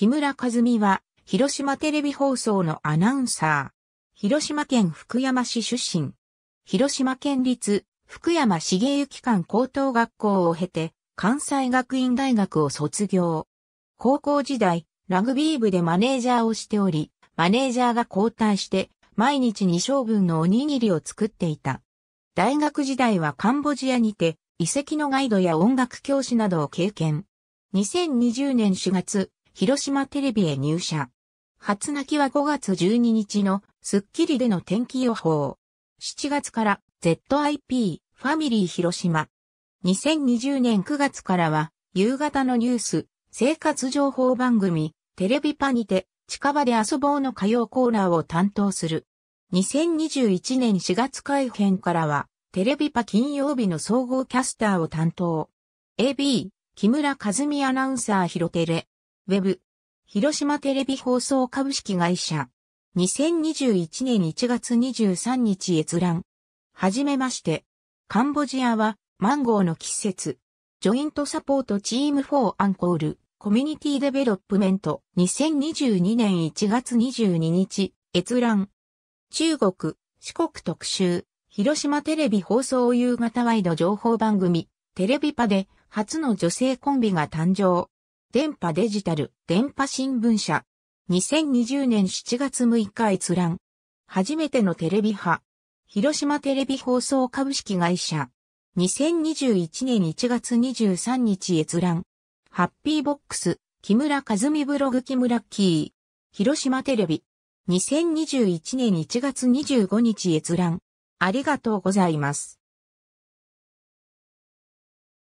木村和美は、広島テレビ放送のアナウンサー。広島県福山市出身。広島県立福山茂行館高等学校を経て、関西学院大学を卒業。高校時代、ラグビー部でマネージャーをしており、マネージャーが交代して、毎日2升分のおにぎりを作っていた。大学時代はカンボジアにて、遺跡のガイドや音楽教師などを経験。2020年4月、広島テレビへ入社。初泣きは5月12日のスッキリでの天気予報。7月から ZIP ファミリー広島。2020年9月からは夕方のニュース、生活情報番組、テレビパにて近場で遊ぼうの火曜コーナーを担当する。2021年4月改編からはテレビパ金曜日の総合キャスターを担当。AB、木村和美アナウンサー広テレ。ウェブ、広島テレビ放送株式会社、2021年1月23日閲覧。はじめまして。カンボジアは、マンゴーの季節。ジョイントサポートチーム4アンコール、コミュニティデベロップメント、2022年1月22日、閲覧。中国、四国特集、広島テレビ放送夕方ワイド情報番組、テレビパで初の女性コンビが誕生。電波デジタル、電波新聞社。2020年7月6日閲覧。初めてのテレビ派。広島テレビ放送株式会社。2021年1月23日閲覧。ハッピーボックス、木村和美ブログ木村キー。広島テレビ。2021年1月25日閲覧。ありがとうございます。